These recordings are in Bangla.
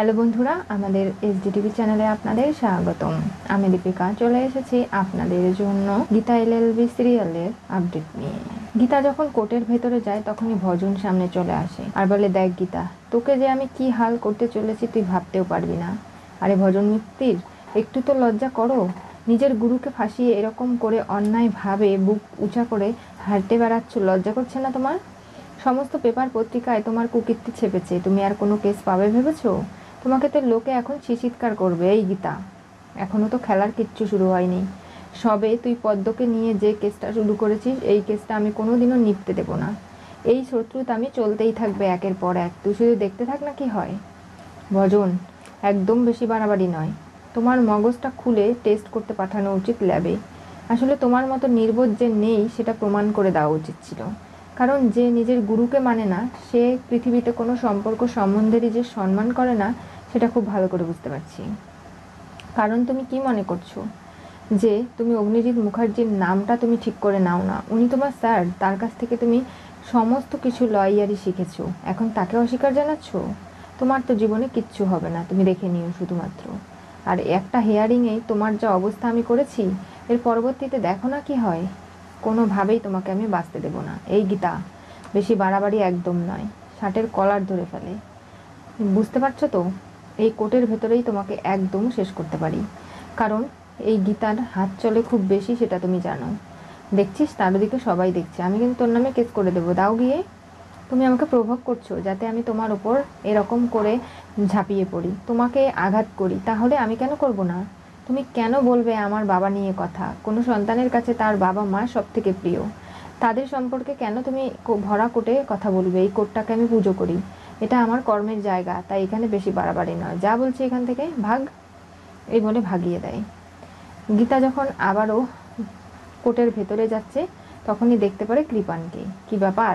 হ্যালো বন্ধুরা আমাদের এসডিটিভি চ্যানেলে আপনাদের স্বাগতম আমি দীপিকা চলে এসেছি আপনাদের জন্য গীতা এল এল সিরিয়ালের আপডেট নিয়ে গীতা যখন কোর্টের ভেতরে যায় তখনই ভজন সামনে চলে আসে আর বলে দেখ গীতা তোকে যে আমি কি হাল করতে চলেছি তুই ভাবতেও পারবি না আরে ভজন মিত্তির একটু তো লজ্জা করো নিজের গুরুকে ফাঁসিয়ে এরকম করে অন্যায়ভাবে বুক উঁচা করে হাঁটতে বেড়াচ্ছ লজ্জা করছে না তোমার সমস্ত পেপার পত্রিকায় তোমার কুকীর্তি ছেপেছে তুমি আর কোনো কেস পাবে ভেবেছো তোমাকে তো লোকে এখন চিৎকার করবে এই গীতা এখনও তো খেলার কিচ্ছু শুরু হয়নি সবে তুই পদ্মকে নিয়ে যে কেসটা শুরু করেছিস এই কেসটা আমি কোনো দিনও নিপতে দেবো না এই শত্রুতা আমি চলতেই থাকবে একের পর এক তুই শুধু দেখতে থাক না কি হয় ভজন একদম বেশি বাড়াবাড়ি নয় তোমার মগজটা খুলে টেস্ট করতে পাঠানো উচিত ল্যাবে আসলে তোমার মতো নির্বোধ যে নেই সেটা প্রমাণ করে দেওয়া উচিত ছিল কারণ যে নিজের গুরুকে মানে না সে পৃথিবীতে কোনো সম্পর্ক সম্বন্ধেরই যে সম্মান করে না সেটা খুব ভালো করে বুঝতে পারছি কারণ তুমি কি মনে করছো যে তুমি অগ্নিজিৎ মুখার্জির নামটা তুমি ঠিক করে নাও না উনি তোমার স্যার তার কাছ থেকে তুমি সমস্ত কিছু লয়ারি শিখেছো এখন তাকে অস্বীকার জানাচ্ছ তোমার তো জীবনে কিচ্ছু হবে না তুমি দেখে নিও শুধুমাত্র আর একটা হেয়ারিংয়ে তোমার যা অবস্থা আমি করেছি এর পরবর্তীতে দেখো না কি হয় কোনোভাবেই তোমাকে আমি বাঁচতে দেবো না এই গীতা বেশি বাড়াবাড়ি একদম নয় শার্টের কলার ধরে ফেলে বুঝতে পারছো তো এই কোটের ভেতরেই তোমাকে একদম শেষ করতে পারি কারণ এই গীতার হাত চলে খুব বেশি সেটা তুমি জানো দেখছিস তার দিকে সবাই দেখছে আমি কিন্তু তোর নামে কেস করে দেবো দাও গিয়ে তুমি আমাকে প্রভোগ করছো যাতে আমি তোমার ওপর এরকম করে ঝাঁপিয়ে পড়ি তোমাকে আঘাত করি তাহলে আমি কেন করব না তুমি কেন বলবে আমার বাবা নিয়ে কথা কোনো সন্তানের কাছে তার বাবা মা সব থেকে প্রিয় তাদের সম্পর্কে কেন তুমি ভরা কোটে কথা বলবে এই কোটটাকে আমি পুজো করি এটা আমার কর্মের জায়গা তাই এখানে বেশি বাড়াবাড়ি নয় যা বলছি এখান থেকে ভাগ এই বলে ভাগিয়ে দেয় গীতা যখন আবারও কোটের ভেতরে যাচ্ছে তখনই দেখতে পারে কৃপানকে কি ব্যাপার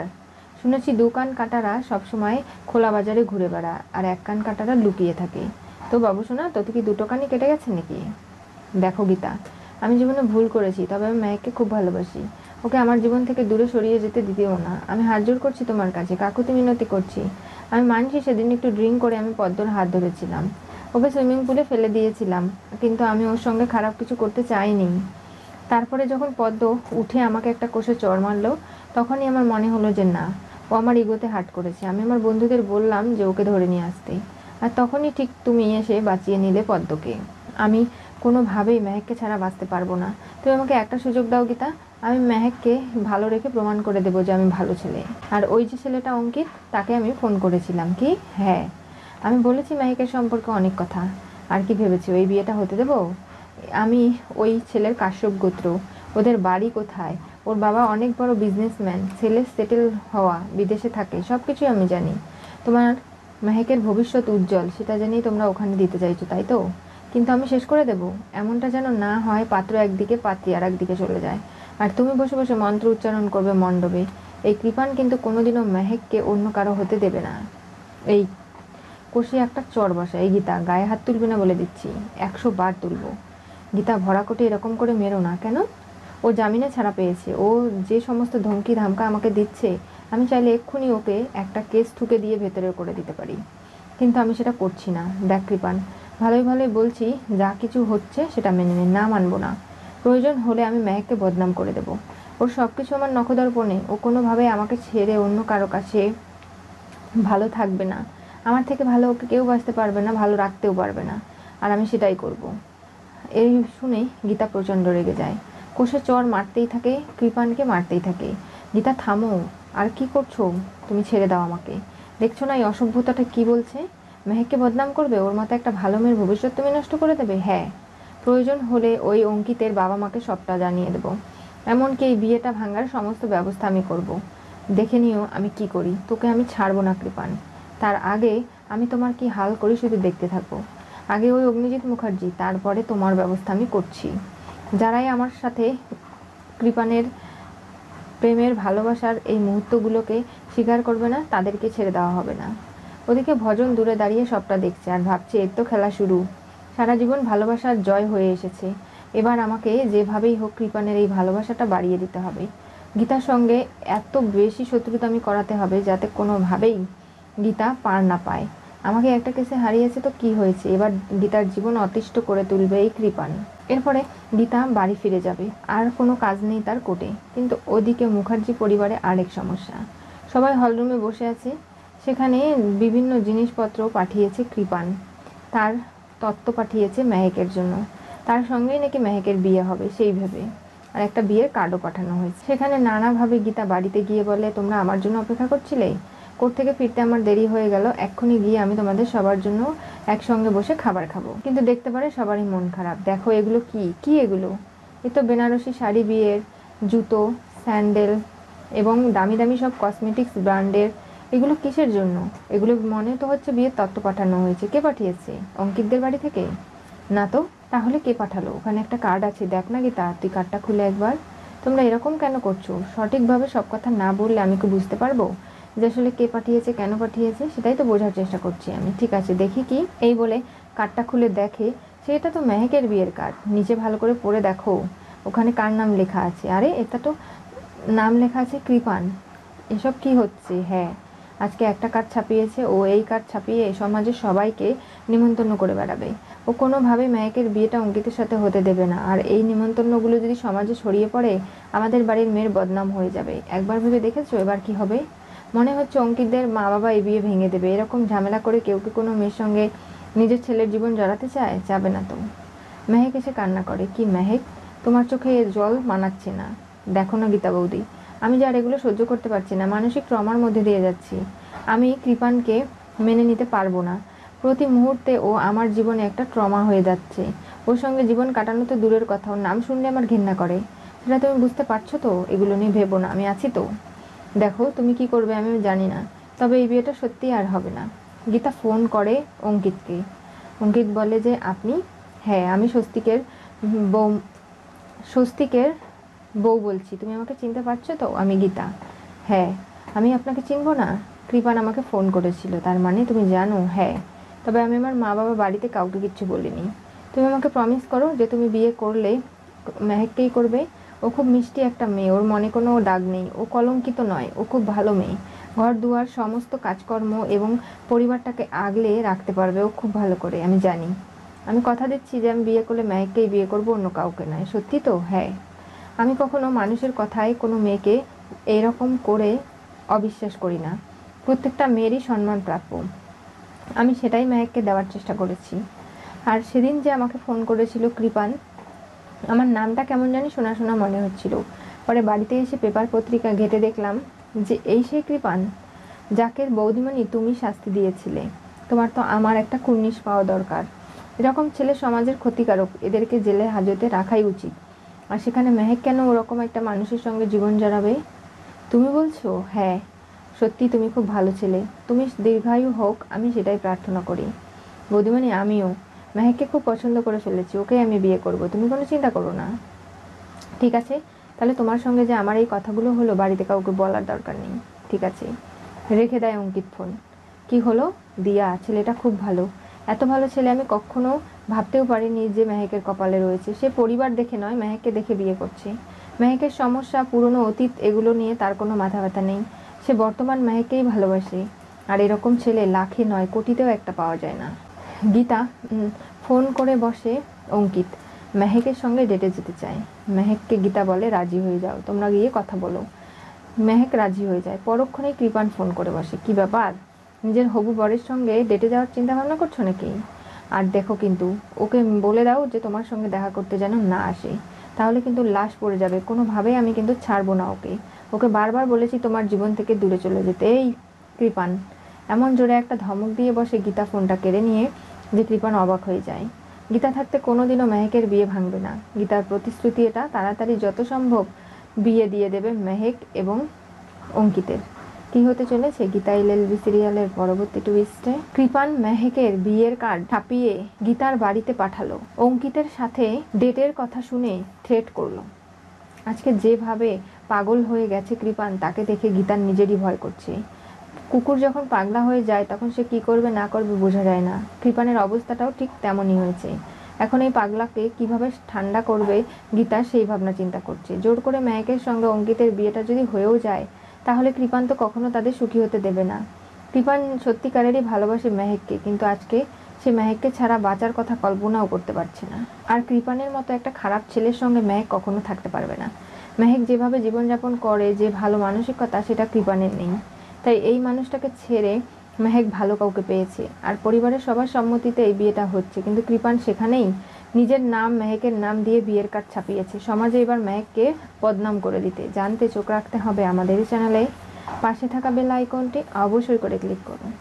শুনেছি দু কান কাটারা সবসময় খোলা বাজারে ঘুরে বেড়া আর এক কান কাটারা লুকিয়ে থাকে তো বাবু শোনা তো কি দুটো কানই কেটে গেছে নাকি দেখো গীতা আমি জীবনে ভুল করেছি তবে আমি মেয়েকে খুব ভালোবাসি ওকে আমার জীবন থেকে দূরে সরিয়ে যেতে দিতেও না আমি হাত জোর করছি তোমার কাছে কাকুতি মিনতি করছি আমি মানছি সেদিন একটু ড্রিঙ্ক করে আমি পদ্মর হাত ধরেছিলাম ওকে সুইমিং পুলে ফেলে দিয়েছিলাম কিন্তু আমি ওর সঙ্গে খারাপ কিছু করতে চাইনি তারপরে যখন পদ্ম উঠে আমাকে একটা কোষে চড় মারলো তখনই আমার মনে হলো যে না ও আমার ইগোতে হাট করেছে আমি আমার বন্ধুদের বললাম যে ওকে ধরে নিয়ে আসতে আর তখনই ঠিক তুমি এসে বাঁচিয়ে নিলে পদ্মকে আমি কোনোভাবেই মেহেককে ছাড়া বাঁচতে পারবো না তুমি আমাকে একটা সুযোগ দাও গীতা আমি মেহেককে ভালো রেখে প্রমাণ করে দেবো যে আমি ভালো ছেলে আর ওই যে ছেলেটা অঙ্কিত তাকে আমি ফোন করেছিলাম কি হ্যাঁ আমি বলেছি মেহেকের সম্পর্কে অনেক কথা আর কি ভেবেছি ওই বিয়েটা হতে দেবো আমি ওই ছেলের কাশ্যপ গোত্র ওদের বাড়ি কোথায় ওর বাবা অনেক বড় বিজনেসম্যান ছেলে সেটেল হওয়া বিদেশে থাকে সব কিছুই আমি জানি তোমার মেহেকের ভবিষ্যৎ উজ্জ্বল সেটা জানি তোমরা ওখানে দিতে চাইছো তাই তো কিন্তু আমি শেষ করে দেব এমনটা যেন না হয় পাত্র একদিকে পাত্রী আর একদিকে চলে যায় আর তুমি বসে বসে মন্ত্র উচ্চারণ করবে মণ্ডপে এই কৃপান কিন্তু কোনোদিনও মেহেককে অন্য কারো হতে দেবে না এই কষি একটা চর বসা এই গীতা গায়ে হাত তুলবে না বলে দিচ্ছি একশো বার তুলব গীতা ভরাকটে এরকম করে মেরো না কেন ও জামিনে ছাড়া পেয়েছে ও যে সমস্ত ধমকি ধামকা আমাকে দিচ্ছে আমি চাইলে এক্ষুনি ওকে একটা কেস ঠুকে দিয়ে ভেতরে করে দিতে পারি কিন্তু আমি সেটা করছি না দেখ কৃপান ভালোই ভালোই বলছি যা কিছু হচ্ছে সেটা মেনে নে না মানবো না প্রয়োজন হলে আমি মেহেককে বদনাম করে দেব ওর সব কিছু আমার নখদর্পণে ও কোনোভাবে আমাকে ছেড়ে অন্য কারো কাছে ভালো থাকবে না আমার থেকে ভালো ওকে কেউ বাঁচতে পারবে না ভালো রাখতেও পারবে না আর আমি সেটাই করব। এই শুনে গীতা প্রচণ্ড রেগে যায় কোষে চর মারতেই থাকে কৃপানকে মারতেই থাকে গীতা থামো আর কি করছো তুমি ছেড়ে দাও আমাকে দেখছো না এই অসভ্যতাটা কী বলছে মেহেককে বদনাম করবে ওর মতো একটা ভালো মেয়ের ভবিষ্যৎ তুমি নষ্ট করে দেবে হ্যাঁ প্রয়োজন হলে ওই অঙ্কিতের বাবা মাকে সবটা জানিয়ে দেবো এমনকি এই বিয়েটা ভাঙার সমস্ত ব্যবস্থা আমি করব। দেখে নিও আমি কি করি তোকে আমি ছাড়বো না কৃপান তার আগে আমি তোমার কি হাল করি শুধু দেখতে থাকবো আগে ওই অগ্নিজিৎ মুখার্জি তারপরে তোমার ব্যবস্থা আমি করছি যারাই আমার সাথে কৃপানের প্রেমের ভালোবাসার এই মুহূর্তগুলোকে স্বীকার করবে না তাদেরকে ছেড়ে দেওয়া হবে না ওদিকে ভজন দূরে দাঁড়িয়ে সবটা দেখছে আর ভাবছে এর তো খেলা শুরু সারা জীবন ভালোবাসার জয় হয়ে এসেছে এবার আমাকে যেভাবেই হোক কৃপানের এই ভালোবাসাটা বাড়িয়ে দিতে হবে গীতার সঙ্গে এত বেশি শত্রুতা আমি করাতে হবে যাতে কোনোভাবেই গীতা পার না পায় আমাকে একটা কেসে হারিয়েছে তো কি হয়েছে এবার গীতার জীবন অতিষ্ঠ করে তুলবে এই কৃপান এরপরে গীতা বাড়ি ফিরে যাবে আর কোনো কাজ নেই তার কোটে কিন্তু ওদিকে মুখার্জি পরিবারে আরেক সমস্যা সবাই হলরুমে বসে আছে সেখানে বিভিন্ন জিনিসপত্র পাঠিয়েছে কৃপান তার তত্ত্ব পাঠিয়েছে মেহেকের জন্য তার সঙ্গেই নাকি মেহেকের বিয়ে হবে সেইভাবে আর একটা বিয়ের কার্ডও পাঠানো হয়েছে সেখানে নানাভাবে গীতা বাড়িতে গিয়ে বলে তোমরা আমার জন্য অপেক্ষা করছিলে কোর্ট থেকে ফিরতে আমার দেরি হয়ে গেল এক্ষুনি গিয়ে আমি তোমাদের সবার জন্য একসঙ্গে বসে খাবার খাবো কিন্তু দেখতে পারে সবারই মন খারাপ দেখো এগুলো কি কি এগুলো এ তো বেনারসি শাড়ি বিয়ের জুতো স্যান্ডেল এবং দামি দামি সব কসমেটিক্স ব্র্যান্ডের এগুলো কিসের জন্য এগুলো মনে তো হচ্ছে বিয়ের তত্ত্ব পাঠানো হয়েছে কে পাঠিয়েছে অঙ্কিতদের বাড়ি থেকে না তো তাহলে কে পাঠালো ওখানে একটা কার্ড আছে দেখ না গীতা তুই কার্ডটা খুলে একবার তোমরা এরকম কেন করছো সঠিকভাবে সব কথা না বললে আমি কি বুঝতে পারবো যে আসলে কে পাঠিয়েছে কেন পাঠিয়েছে সেটাই তো বোঝার চেষ্টা করছি আমি ঠিক আছে দেখি কি এই বলে কার্ডটা খুলে দেখে সেটা তো মেহেকের বিয়ের কার্ড নিচে ভালো করে পড়ে দেখো ওখানে কার নাম লেখা আছে আরে এটা তো নাম লেখা আছে কৃপান এসব কি হচ্ছে হ্যাঁ আজকে একটা কার্ড ছাপিয়েছে ও এই কার্ড ছাপিয়ে সমাজের সবাইকে নিমন্ত্রণ করে বেড়াবে ও কোনোভাবেই মায়েকের বিয়েটা অঙ্কিতের সাথে হতে দেবে না আর এই নিমন্ত্রণগুলো যদি সমাজে ছড়িয়ে পড়ে আমাদের বাড়ির মেয়ের বদনাম হয়ে যাবে একবার ভেবে দেখেছো এবার কি হবে মনে হচ্ছে অঙ্কিতদের মা বাবা এই বিয়ে ভেঙে দেবে এরকম ঝামেলা করে কেউ কি কোনো মেয়ের সঙ্গে নিজের ছেলের জীবন জড়াতে চায় যাবে না তো মেহেক এসে কান্না করে কি মেহেক তোমার চোখে জল মানাচ্ছে না দেখো না গীতা বৌদি আমি যার এগুলো সহ্য করতে পারছি না মানসিক ট্রমার মধ্যে দিয়ে যাচ্ছি আমি কৃপানকে মেনে নিতে পারবো না প্রতি মুহূর্তে ও আমার জীবনে একটা ট্রমা হয়ে যাচ্ছে ওর সঙ্গে জীবন কাটানো তো দূরের কথা ওর নাম শুনলে আমার ঘেন্না করে সেটা তুমি বুঝতে পারছো তো এগুলো নিয়ে ভেবো না আমি আছি তো দেখো তুমি কি করবে আমি জানি না তবে এই বিয়েটা সত্যি আর হবে না গীতা ফোন করে অঙ্কিতকে অঙ্কিত বলে যে আপনি হ্যাঁ আমি স্বস্তিকের বৌ স্বস্তিকের বউ বলছি তুমি আমাকে চিনতে পারছো তো আমি গীতা হ্যাঁ আমি আপনাকে চিনব না কৃপান আমাকে ফোন করেছিল তার মানে তুমি জানো হ্যাঁ তবে আমি আমার মা বাবা বাড়িতে কাউকে কিছু বলিনি তুমি আমাকে প্রমিস করো যে তুমি বিয়ে করলে মেহেককেই করবে ও খুব মিষ্টি একটা মেয়ে ওর মনে কোনো দাগ নেই ও কলঙ্কিত নয় ও খুব ভালো মেয়ে ঘর দুয়ার সমস্ত কাজকর্ম এবং পরিবারটাকে আগলে রাখতে পারবে ও খুব ভালো করে আমি জানি আমি কথা দিচ্ছি যে আমি বিয়ে করলে মেহেককেই বিয়ে করবো অন্য কাউকে নয় সত্যি তো হ্যাঁ আমি কখনো মানুষের কথায় কোনো মেয়েকে এরকম করে অবিশ্বাস করি না প্রত্যেকটা মেয়েরই সম্মান প্রাপ্য আমি সেটাই মেহেককে দেওয়ার চেষ্টা করেছি আর সেদিন যে আমাকে ফোন করেছিল কৃপান আমার নামটা কেমন জানি শোনা শোনা মনে হচ্ছিল পরে বাড়িতে এসে পেপার পত্রিকা ঘেটে দেখলাম যে এই সেই কৃপান যাকে বৌদিমণি তুমি শাস্তি দিয়েছিলে তোমার তো আমার একটা কুর্নিশ পাওয়া দরকার এরকম ছেলে সমাজের ক্ষতিকারক এদেরকে জেলে হাজতে রাখাই উচিত আর সেখানে মেহেক কেন ওরকম একটা মানুষের সঙ্গে জীবন জড়াবে তুমি বলছো হ্যাঁ সত্যি তুমি খুব ভালো ছেলে তুমি দীর্ঘায়ু হোক আমি সেটাই প্রার্থনা করি বৌদিমানি আমিও মেহেককে খুব পছন্দ করে ফেলেছি ওকে আমি বিয়ে করব তুমি কোনো চিন্তা করো না ঠিক আছে তাহলে তোমার সঙ্গে যে আমার এই কথাগুলো হলো বাড়িতে কাউকে বলার দরকার নেই ঠিক আছে রেখে দেয় অঙ্কিত ফোন কি হলো দিয়া ছেলেটা খুব ভালো এত ভালো ছেলে আমি কখনো ভাবতেও পারিনি যে মেহেকের কপালে রয়েছে সে পরিবার দেখে নয় মেহেককে দেখে বিয়ে করছে মেহেকের সমস্যা পুরনো অতীত এগুলো নিয়ে তার কোনো মাথা ব্যথা নেই সে বর্তমান মেহেকেই ভালোবাসে আর এরকম ছেলে লাখে নয় কোটিতেও একটা পাওয়া যায় না গীতা ফোন করে বসে অঙ্কিত মেহেকের সঙ্গে ডেটে যেতে চায় মেহেককে গীতা বলে রাজি হয়ে যাও তোমরা গিয়ে কথা বলো মেহেক রাজি হয়ে যায় পরক্ষণেই কৃপান ফোন করে বসে কি ব্যাপার নিজের হবু বরের সঙ্গে ডেটে যাওয়ার চিন্তা ভাবনা করছো নাকি আর দেখো কিন্তু ওকে বলে দাও যে তোমার সঙ্গে দেখা করতে যেন না আসে তাহলে কিন্তু লাশ পড়ে যাবে কোনোভাবেই আমি কিন্তু ছাড়বো না ওকে ওকে বারবার বলেছি তোমার জীবন থেকে দূরে চলে যেতে এই কৃপান এমন জোরে একটা ধমক দিয়ে বসে গীতা ফোনটা কেড়ে নিয়ে যে কৃপান অবাক হয়ে যায় গীতা থাকতে কোনোদিনও মেহেকের বিয়ে ভাঙবে না গীতার প্রতিশ্রুতি এটা তাড়াতাড়ি যত সম্ভব বিয়ে দিয়ে দেবে মেহেক এবং অঙ্কিতের কি হতে চলেছে গীতা এলএলবি সিরিয়ালের পরবর্তী টুইস্টে কৃপান মেহেকের বিয়ের কার্ড ছাপিয়ে গীতার বাড়িতে পাঠালো অঙ্কিতের সাথে ডেটের কথা শুনে থ্রেট করলো আজকে যেভাবে পাগল হয়ে গেছে কৃপান তাকে দেখে গীতার নিজেরই ভয় করছে কুকুর যখন পাগলা হয়ে যায় তখন সে কি করবে না করবে বোঝা যায় না কৃপানের অবস্থাটাও ঠিক তেমনই হয়েছে এখন এই পাগলাকে কিভাবে ঠান্ডা করবে গীতা সেই ভাবনা চিন্তা করছে জোর করে মেয়েকের সঙ্গে অঙ্কিতের বিয়েটা যদি হয়েও যায় তাহলে কৃপান্ত কখনো তাদের সুখী হতে দেবে না কৃপান সত্যিকারেরই ভালোবাসে মেহেককে কিন্তু আজকে সে মেহেককে ছাড়া বাঁচার কথা কল্পনাও করতে পারছে না আর কৃপানের মতো একটা খারাপ ছেলের সঙ্গে মেহেক কখনো থাকতে পারবে না মেহেক যেভাবে জীবনযাপন করে যে ভালো মানসিকতা সেটা কৃপানের নেই তাই এই মানুষটাকে ছেড়ে মেহেক ভালো কাউকে পেয়েছে আর পরিবারের সবার সম্মতিতে এই বিয়েটা হচ্ছে কিন্তু কৃপান সেখানেই নিজের নাম মেহেকের নাম দিয়ে বিয়ের কার্ড ছাপিয়েছে সমাজে এবার মেহেককে বদনাম করে দিতে জানতে চোখ রাখতে হবে আমাদের চ্যানেলে পাশে থাকা বেল আইকনটি অবশ্যই করে ক্লিক করুন